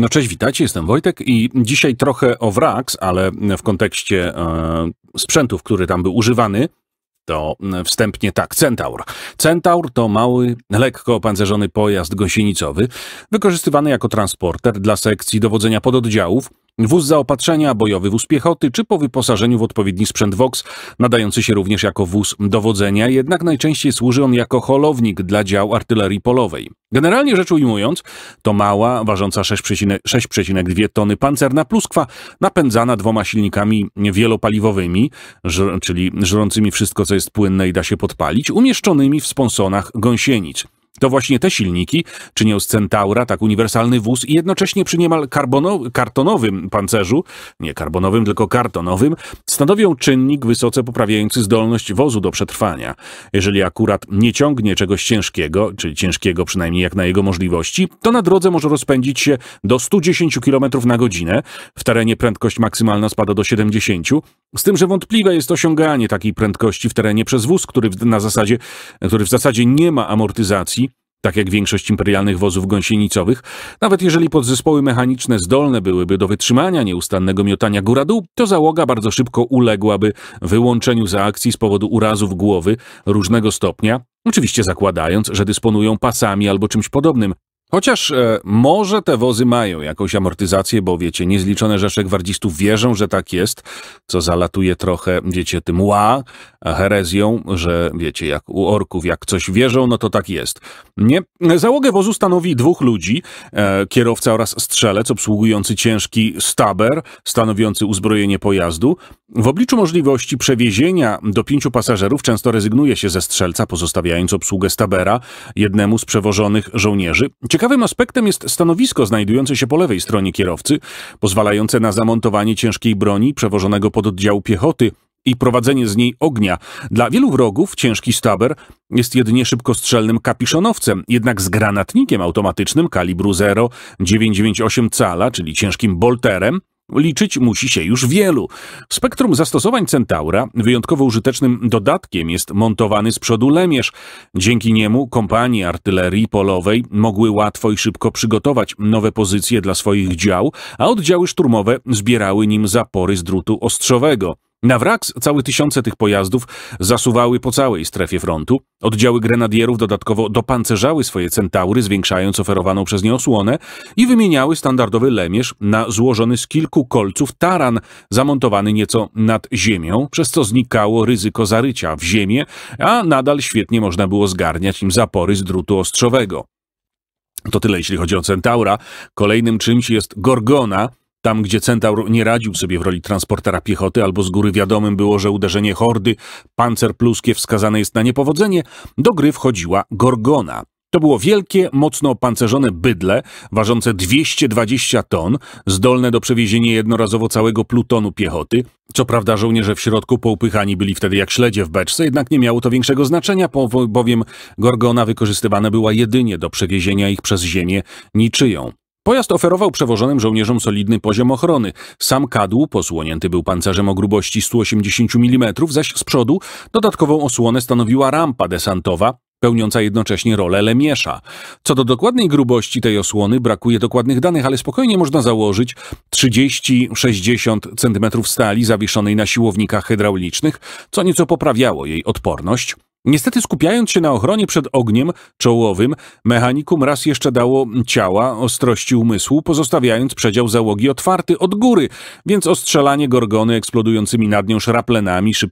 No cześć, witajcie, jestem Wojtek i dzisiaj trochę o Wrax, ale w kontekście e, sprzętów, który tam był używany, to wstępnie tak, Centaur. Centaur to mały, lekko opancerzony pojazd gąsienicowy, wykorzystywany jako transporter dla sekcji dowodzenia pododdziałów, wóz zaopatrzenia, bojowy wóz piechoty, czy po wyposażeniu w odpowiedni sprzęt VOX, nadający się również jako wóz dowodzenia, jednak najczęściej służy on jako holownik dla dział artylerii polowej. Generalnie rzecz ujmując, to mała, ważąca 6,2 tony pancerna pluskwa, napędzana dwoma silnikami wielopaliwowymi, czyli żrącymi wszystko, co jest płynne i da się podpalić, umieszczonymi w sponsonach gąsienic. To właśnie te silniki czynią z Centaura tak uniwersalny wóz i jednocześnie przy niemal kartonowym pancerzu, nie karbonowym, tylko kartonowym, stanowią czynnik wysoce poprawiający zdolność wozu do przetrwania. Jeżeli akurat nie ciągnie czegoś ciężkiego, czyli ciężkiego przynajmniej jak na jego możliwości, to na drodze może rozpędzić się do 110 km na godzinę, w terenie prędkość maksymalna spada do 70, z tym, że wątpliwe jest osiąganie takiej prędkości w terenie przez wóz, który w, na zasadzie, który w zasadzie nie ma amortyzacji, tak jak większość imperialnych wozów gąsienicowych, nawet jeżeli podzespoły mechaniczne zdolne byłyby do wytrzymania nieustannego miotania góra-dół, to załoga bardzo szybko uległaby wyłączeniu z akcji z powodu urazów głowy różnego stopnia, oczywiście zakładając, że dysponują pasami albo czymś podobnym, Chociaż e, może te wozy mają jakąś amortyzację, bo wiecie, niezliczone rzesze gwardzistów wierzą, że tak jest, co zalatuje trochę, wiecie, tym ła, herezją, że wiecie, jak u orków, jak coś wierzą, no to tak jest. Nie? Załogę wozu stanowi dwóch ludzi, e, kierowca oraz strzelec obsługujący ciężki staber, stanowiący uzbrojenie pojazdu. W obliczu możliwości przewiezienia do pięciu pasażerów często rezygnuje się ze strzelca, pozostawiając obsługę stabera jednemu z przewożonych żołnierzy. Ciekawym aspektem jest stanowisko znajdujące się po lewej stronie kierowcy, pozwalające na zamontowanie ciężkiej broni przewożonego pod oddział piechoty i prowadzenie z niej ognia. Dla wielu wrogów ciężki staber jest jedynie szybkostrzelnym kapiszonowcem, jednak z granatnikiem automatycznym kalibru 0,998 cala, czyli ciężkim bolterem, Liczyć musi się już wielu. W spektrum zastosowań Centaura wyjątkowo użytecznym dodatkiem jest montowany z przodu lemierz. Dzięki niemu kompanie artylerii polowej mogły łatwo i szybko przygotować nowe pozycje dla swoich dział, a oddziały szturmowe zbierały nim zapory z drutu ostrzowego. Na wraks całe tysiące tych pojazdów zasuwały po całej strefie frontu. Oddziały grenadierów dodatkowo dopancerzały swoje centaury, zwiększając oferowaną przez nie osłonę i wymieniały standardowy lemierz na złożony z kilku kolców taran, zamontowany nieco nad ziemią, przez co znikało ryzyko zarycia w ziemię, a nadal świetnie można było zgarniać im zapory z drutu ostrzowego. To tyle, jeśli chodzi o Centaura. Kolejnym czymś jest Gorgona, tam, gdzie Centaur nie radził sobie w roli transportera piechoty albo z góry wiadomym było, że uderzenie hordy, pancer pluskie wskazane jest na niepowodzenie, do gry wchodziła Gorgona. To było wielkie, mocno opancerzone bydle, ważące 220 ton, zdolne do przewiezienia jednorazowo całego plutonu piechoty. Co prawda żołnierze w środku poupychani byli wtedy jak śledzie w beczce, jednak nie miało to większego znaczenia, bowiem Gorgona wykorzystywana była jedynie do przewiezienia ich przez ziemię niczyją. Pojazd oferował przewożonym żołnierzom solidny poziom ochrony. Sam kadłub posłonięty był pancerzem o grubości 180 mm, zaś z przodu dodatkową osłonę stanowiła rampa desantowa, pełniąca jednocześnie rolę lemiesza. Co do dokładnej grubości tej osłony brakuje dokładnych danych, ale spokojnie można założyć 30-60 cm stali zawieszonej na siłownikach hydraulicznych, co nieco poprawiało jej odporność. Niestety skupiając się na ochronie przed ogniem czołowym, mechanikum raz jeszcze dało ciała ostrości umysłu, pozostawiając przedział załogi otwarty od góry, więc ostrzelanie Gorgony eksplodującymi nad nią szraplenami, szyb,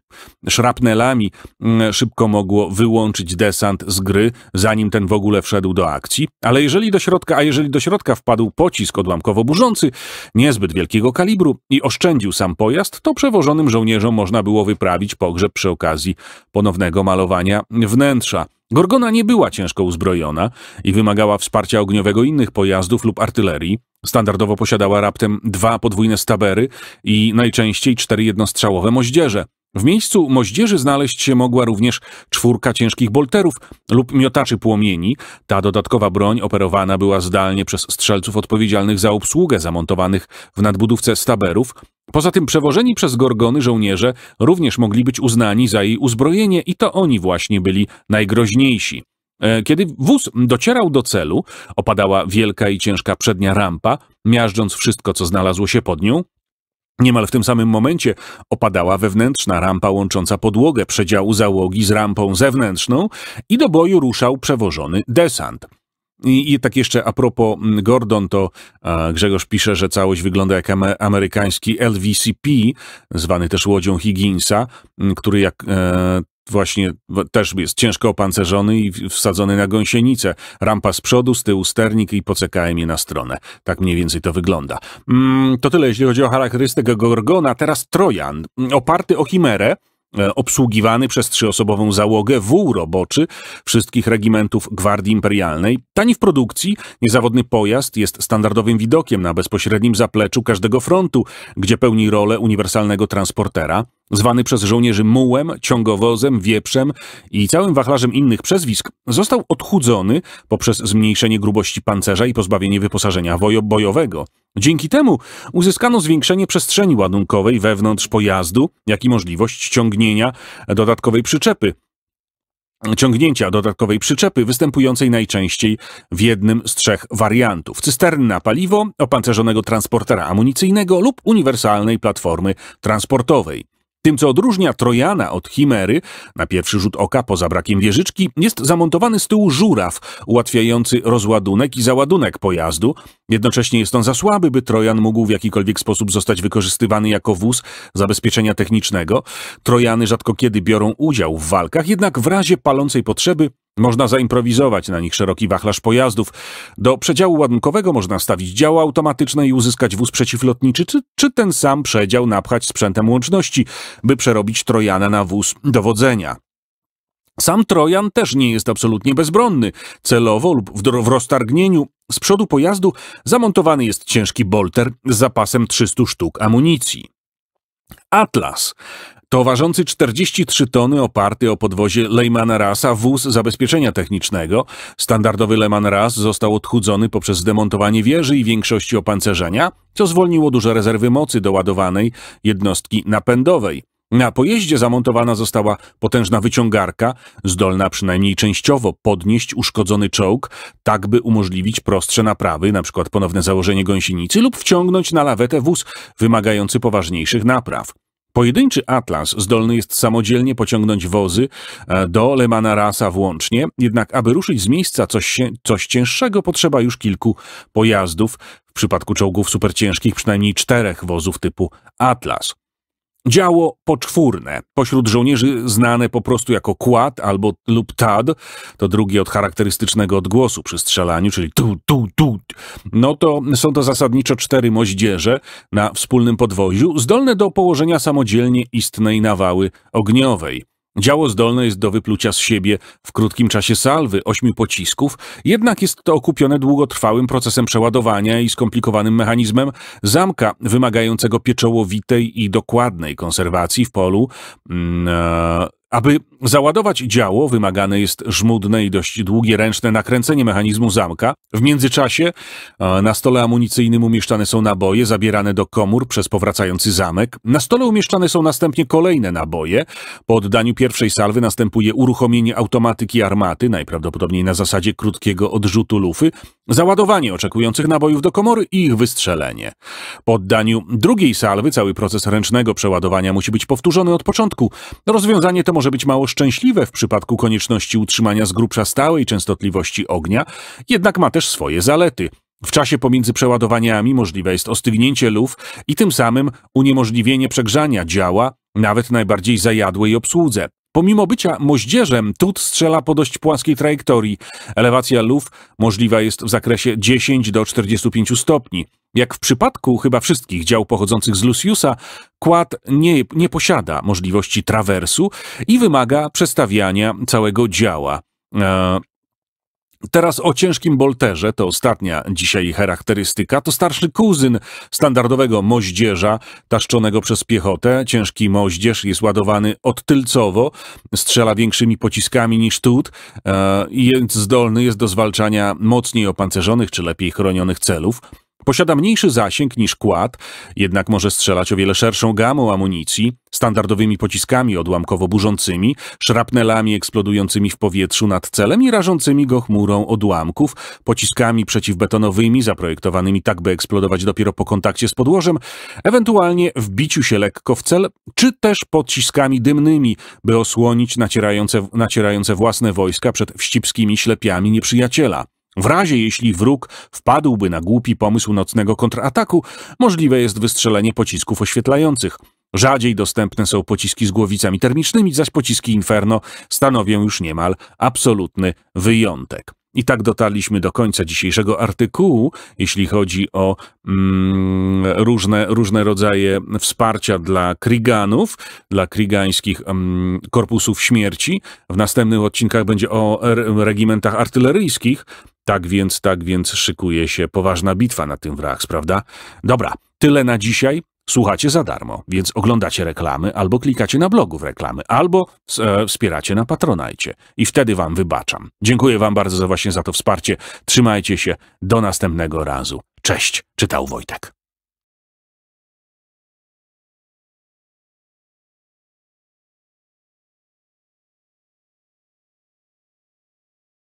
szrapnelami mm, szybko mogło wyłączyć desant z gry, zanim ten w ogóle wszedł do akcji. Ale jeżeli do środka, a jeżeli do środka wpadł pocisk odłamkowo burzący, niezbyt wielkiego kalibru i oszczędził sam pojazd, to przewożonym żołnierzom można było wyprawić pogrzeb przy okazji ponownego malowania budowania wnętrza. Gorgona nie była ciężko uzbrojona i wymagała wsparcia ogniowego innych pojazdów lub artylerii. Standardowo posiadała raptem dwa podwójne stabery i najczęściej cztery jednostrzałowe moździerze. W miejscu moździerzy znaleźć się mogła również czwórka ciężkich bolterów lub miotaczy płomieni. Ta dodatkowa broń operowana była zdalnie przez strzelców odpowiedzialnych za obsługę zamontowanych w nadbudówce staberów. Poza tym przewożeni przez Gorgony żołnierze również mogli być uznani za jej uzbrojenie i to oni właśnie byli najgroźniejsi. E, kiedy wóz docierał do celu, opadała wielka i ciężka przednia rampa, miażdżąc wszystko, co znalazło się pod nią. Niemal w tym samym momencie opadała wewnętrzna rampa łącząca podłogę przedziału załogi z rampą zewnętrzną i do boju ruszał przewożony desant. I, I, tak jeszcze a propos mm, Gordon, to Grzegorz pisze, że całość wygląda jak amerykański LVCP, zwany też łodzią Higginsa, mm, który jak e, właśnie też jest ciężko opancerzony i wsadzony na gąsienicę. Rampa z przodu, z tyłu sternik i pocekałem je na stronę. Tak mniej więcej to wygląda. Mm, to tyle, jeśli chodzi o charakterystykę Gorgona. Teraz Trojan, mm, oparty o Chimerę, E, obsługiwany przez trzyosobową załogę wół roboczy wszystkich regimentów Gwardii Imperialnej. Tani w produkcji, niezawodny pojazd jest standardowym widokiem na bezpośrednim zapleczu każdego frontu, gdzie pełni rolę uniwersalnego transportera, zwany przez żołnierzy mułem, ciągowozem, wieprzem i całym wachlarzem innych przezwisk, został odchudzony poprzez zmniejszenie grubości pancerza i pozbawienie wyposażenia bojowego. Dzięki temu uzyskano zwiększenie przestrzeni ładunkowej wewnątrz pojazdu, jak i możliwość ciągnięcia dodatkowej przyczepy. Ciągnięcia dodatkowej przyczepy występującej najczęściej w jednym z trzech wariantów: cysterny na paliwo, opancerzonego transportera amunicyjnego lub uniwersalnej platformy transportowej. Tym, co odróżnia Trojana od Chimery, na pierwszy rzut oka poza brakiem wieżyczki, jest zamontowany z tyłu żuraw, ułatwiający rozładunek i załadunek pojazdu. Jednocześnie jest on za słaby, by Trojan mógł w jakikolwiek sposób zostać wykorzystywany jako wóz zabezpieczenia technicznego. Trojany rzadko kiedy biorą udział w walkach, jednak w razie palącej potrzeby można zaimprowizować na nich szeroki wachlarz pojazdów. Do przedziału ładunkowego można stawić działa automatyczne i uzyskać wóz przeciwlotniczy, czy, czy ten sam przedział napchać sprzętem łączności, by przerobić Trojana na wóz dowodzenia. Sam Trojan też nie jest absolutnie bezbronny. Celowo lub w, w roztargnieniu z przodu pojazdu zamontowany jest ciężki bolter z zapasem 300 sztuk amunicji. Atlas to ważący 43 tony oparty o podwozie Leymana Rasa wóz zabezpieczenia technicznego. Standardowy Lehman Ras został odchudzony poprzez zdemontowanie wieży i większości opancerzenia, co zwolniło duże rezerwy mocy doładowanej jednostki napędowej. Na pojeździe zamontowana została potężna wyciągarka, zdolna przynajmniej częściowo podnieść uszkodzony czołg, tak by umożliwić prostsze naprawy, np. ponowne założenie gąsienicy lub wciągnąć na lawetę wóz wymagający poważniejszych napraw. Pojedynczy Atlas zdolny jest samodzielnie pociągnąć wozy e, do Lemana Rasa włącznie, jednak aby ruszyć z miejsca coś, coś cięższego potrzeba już kilku pojazdów, w przypadku czołgów superciężkich przynajmniej czterech wozów typu Atlas. Działo poczwórne, pośród żołnierzy znane po prostu jako kład albo lub tad, to drugi od charakterystycznego odgłosu przy strzelaniu, czyli tu, tu, tu. No to są to zasadniczo cztery moździerze na wspólnym podwoziu, zdolne do położenia samodzielnie istnej nawały ogniowej. Działo zdolne jest do wyplucia z siebie w krótkim czasie salwy, ośmiu pocisków, jednak jest to okupione długotrwałym procesem przeładowania i skomplikowanym mechanizmem zamka, wymagającego pieczołowitej i dokładnej konserwacji w polu mm, e, aby załadować działo, wymagane jest żmudne i dość długie ręczne nakręcenie mechanizmu zamka. W międzyczasie na stole amunicyjnym umieszczane są naboje zabierane do komór przez powracający zamek. Na stole umieszczane są następnie kolejne naboje. Po oddaniu pierwszej salwy następuje uruchomienie automatyki armaty, najprawdopodobniej na zasadzie krótkiego odrzutu lufy, załadowanie oczekujących nabojów do komory i ich wystrzelenie. Po oddaniu drugiej salwy cały proces ręcznego przeładowania musi być powtórzony od początku. Rozwiązanie to może może być mało szczęśliwe w przypadku konieczności utrzymania z grubsza stałej częstotliwości ognia, jednak ma też swoje zalety. W czasie pomiędzy przeładowaniami możliwe jest ostygnięcie luf i tym samym uniemożliwienie przegrzania działa, nawet najbardziej zajadłej obsłudze. Pomimo bycia moździerzem, tut strzela po dość płaskiej trajektorii. Elewacja luf możliwa jest w zakresie 10 do 45 stopni. Jak w przypadku chyba wszystkich dział pochodzących z Luciusa, kład nie, nie posiada możliwości trawersu i wymaga przestawiania całego działa. E, Teraz o ciężkim bolterze, to ostatnia dzisiaj charakterystyka, to starszy kuzyn standardowego moździerza taszczonego przez piechotę. Ciężki moździerz jest ładowany odtylcowo, strzela większymi pociskami niż tut e, i zdolny jest do zwalczania mocniej opancerzonych czy lepiej chronionych celów. Posiada mniejszy zasięg niż kład, jednak może strzelać o wiele szerszą gamą amunicji, standardowymi pociskami odłamkowo-burzącymi, szrapnelami eksplodującymi w powietrzu nad celem i rażącymi go chmurą odłamków, pociskami przeciwbetonowymi zaprojektowanymi tak, by eksplodować dopiero po kontakcie z podłożem, ewentualnie wbiciu się lekko w cel, czy też pociskami dymnymi, by osłonić nacierające, nacierające własne wojska przed wścibskimi ślepiami nieprzyjaciela. W razie jeśli wróg wpadłby na głupi pomysł nocnego kontrataku, możliwe jest wystrzelenie pocisków oświetlających. Rzadziej dostępne są pociski z głowicami termicznymi, zaś pociski Inferno stanowią już niemal absolutny wyjątek. I tak dotarliśmy do końca dzisiejszego artykułu, jeśli chodzi o mm, różne, różne rodzaje wsparcia dla kriganów, dla krigańskich mm, korpusów śmierci. W następnych odcinkach będzie o regimentach artyleryjskich. Tak więc, tak więc szykuje się poważna bitwa na tym wrach, prawda? Dobra, tyle na dzisiaj. Słuchacie za darmo, więc oglądacie reklamy albo klikacie na blogu w reklamy, albo e, wspieracie na Patronajcie. I wtedy wam wybaczam. Dziękuję wam bardzo za właśnie za to wsparcie. Trzymajcie się. Do następnego razu. Cześć. Czytał Wojtek.